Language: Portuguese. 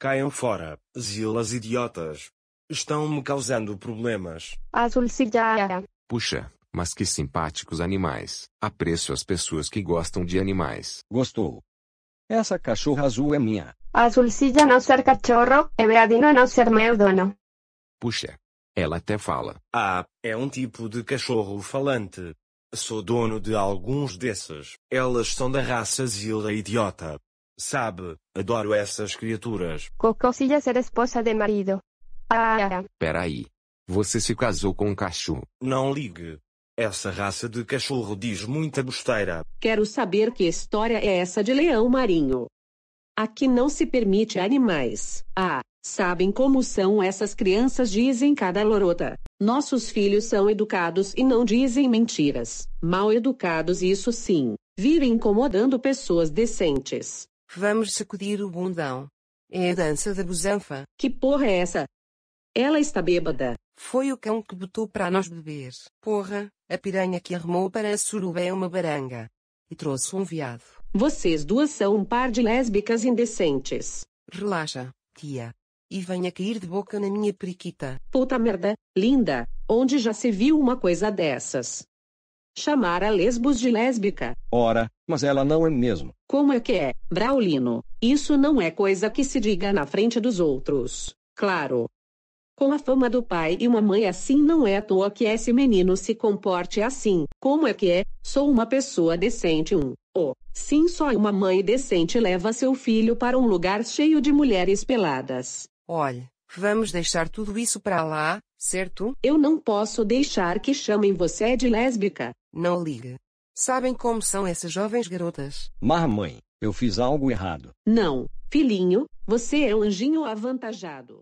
Caiam fora, zilas idiotas. Estão-me causando problemas. Azul Puxa, mas que simpáticos animais. Aprecio as pessoas que gostam de animais. Gostou? Essa cachorra azul é minha. Azul não ser cachorro, e é Beadino não ser meu dono. Puxa. Ela até fala. Ah, é um tipo de cachorro falante. Sou dono de alguns desses. Elas são da raça zila idiota. Sabe, adoro essas criaturas. Cococilha ser esposa de marido. Ah. ah, ah. Peraí. Você se casou com um cachorro. Não ligue. Essa raça de cachorro diz muita besteira. Quero saber que história é essa de leão marinho. Aqui não se permite animais. Ah, sabem como são essas crianças dizem cada lorota. Nossos filhos são educados e não dizem mentiras. Mal educados isso sim. Vivem incomodando pessoas decentes. Vamos sacudir o bundão. É a dança da busanfa. Que porra é essa? Ela está bêbada. Foi o cão que botou para nós beber. Porra, a piranha que arrumou para a suruba é uma baranga. E trouxe um viado. Vocês duas são um par de lésbicas indecentes. Relaxa, tia. E venha cair de boca na minha periquita. Puta merda, linda. Onde já se viu uma coisa dessas? Chamar a Lesbos de lésbica. Ora, mas ela não é mesmo. Como é que é, Braulino? Isso não é coisa que se diga na frente dos outros. Claro. Com a fama do pai e uma mãe assim, não é à toa que esse menino se comporte assim. Como é que é? Sou uma pessoa decente. Um. Oh, sim, só uma mãe decente leva seu filho para um lugar cheio de mulheres peladas. Olha, vamos deixar tudo isso para lá, certo? Eu não posso deixar que chamem você de lésbica. Não liga. Sabem como são essas jovens garotas? Mamãe, mãe, eu fiz algo errado. Não, filhinho, você é um anjinho avantajado.